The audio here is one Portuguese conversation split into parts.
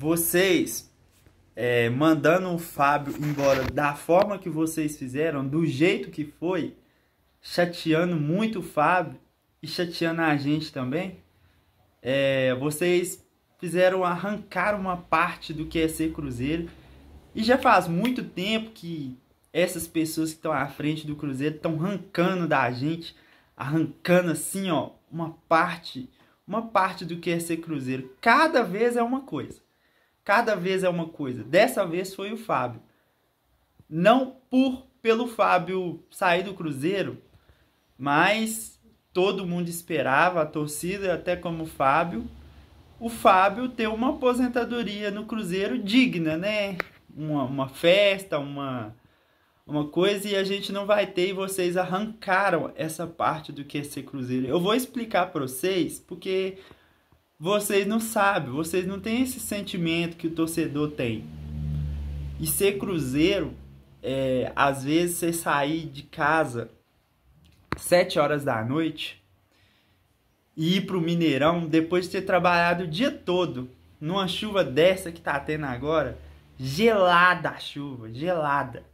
vocês é, mandando o Fábio embora da forma que vocês fizeram, do jeito que foi, chateando muito o Fábio e chateando a gente também, é, vocês fizeram arrancar uma parte do que é ser Cruzeiro. E já faz muito tempo que essas pessoas que estão à frente do Cruzeiro estão arrancando da gente, arrancando assim, ó, uma parte, uma parte do que é ser Cruzeiro. Cada vez é uma coisa. Cada vez é uma coisa. Dessa vez foi o Fábio. Não por pelo Fábio sair do Cruzeiro, mas todo mundo esperava, a torcida, até como o Fábio, o Fábio ter uma aposentadoria no Cruzeiro digna, né? Uma, uma festa, uma, uma coisa e a gente não vai ter e vocês arrancaram essa parte do que é ser Cruzeiro. Eu vou explicar para vocês, porque vocês não sabem, vocês não têm esse sentimento que o torcedor tem. E ser cruzeiro, é, às vezes você sair de casa sete horas da noite e ir pro Mineirão depois de ter trabalhado o dia todo numa chuva dessa que tá tendo agora, gelada a chuva, gelada.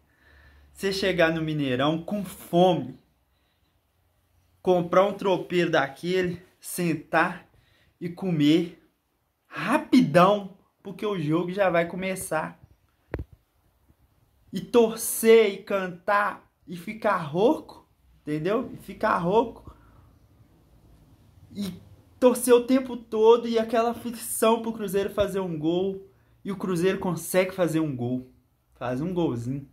Você chegar no Mineirão com fome, comprar um tropeiro daquele, sentar e comer rapidão, porque o jogo já vai começar. E torcer e cantar e ficar rouco, entendeu? E ficar rouco. E torcer o tempo todo e aquela aflição pro Cruzeiro fazer um gol. E o Cruzeiro consegue fazer um gol. Faz um golzinho.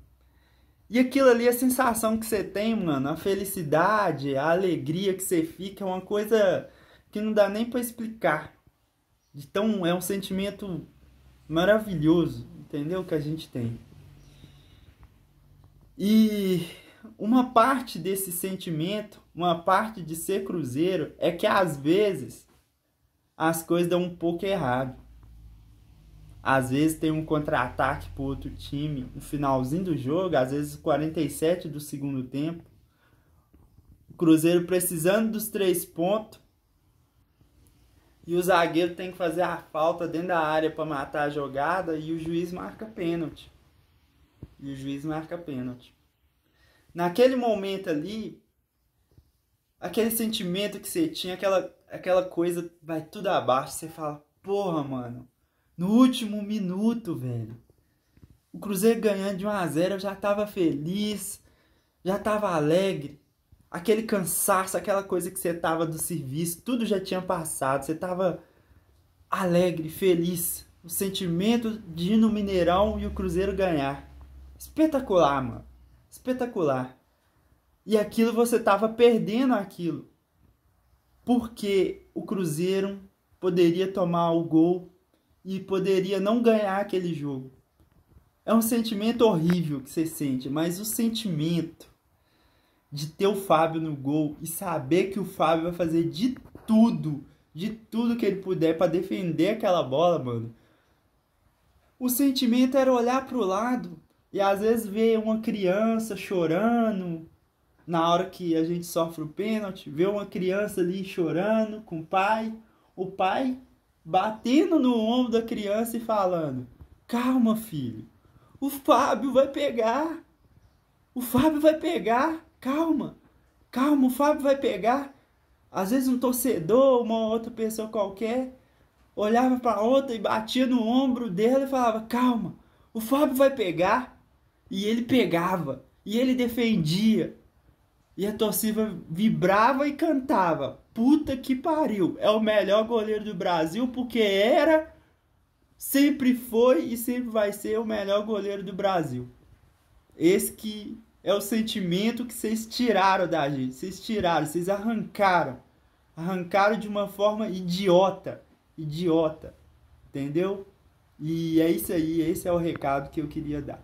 E aquilo ali, a sensação que você tem, mano, a felicidade, a alegria que você fica, é uma coisa que não dá nem para explicar. Então é um sentimento maravilhoso, entendeu? Que a gente tem. E uma parte desse sentimento, uma parte de ser cruzeiro, é que às vezes as coisas dão um pouco errado. Às vezes tem um contra-ataque para outro time no finalzinho do jogo, às vezes 47 do segundo tempo. O Cruzeiro precisando dos três pontos e o zagueiro tem que fazer a falta dentro da área para matar a jogada e o juiz marca pênalti. E o juiz marca pênalti. Naquele momento ali, aquele sentimento que você tinha, aquela, aquela coisa vai tudo abaixo, você fala, porra, mano, no último minuto, velho. O Cruzeiro ganhando de 1 a 0, eu já tava feliz, já tava alegre aquele cansaço, aquela coisa que você tava do serviço, tudo já tinha passado, você tava alegre, feliz, o sentimento de ir no Mineirão e o Cruzeiro ganhar. Espetacular, mano. Espetacular. E aquilo você tava perdendo aquilo. Porque o Cruzeiro poderia tomar o gol e poderia não ganhar aquele jogo. É um sentimento horrível que você sente, mas o sentimento de ter o Fábio no gol e saber que o Fábio vai fazer de tudo, de tudo que ele puder para defender aquela bola, mano. O sentimento era olhar pro lado e às vezes ver uma criança chorando na hora que a gente sofre o pênalti, ver uma criança ali chorando com o pai, o pai batendo no ombro da criança e falando: "Calma, filho. O Fábio vai pegar. O Fábio vai pegar." Calma, calma, o Fábio vai pegar. Às vezes um torcedor, uma outra pessoa qualquer, olhava para outra e batia no ombro dela e falava: "Calma, o Fábio vai pegar". E ele pegava, e ele defendia. E a torcida vibrava e cantava: "Puta que pariu, é o melhor goleiro do Brasil porque era, sempre foi e sempre vai ser o melhor goleiro do Brasil". Esse que é o sentimento que vocês tiraram da gente. Vocês tiraram, vocês arrancaram. Arrancaram de uma forma idiota. Idiota. Entendeu? E é isso aí, esse é o recado que eu queria dar.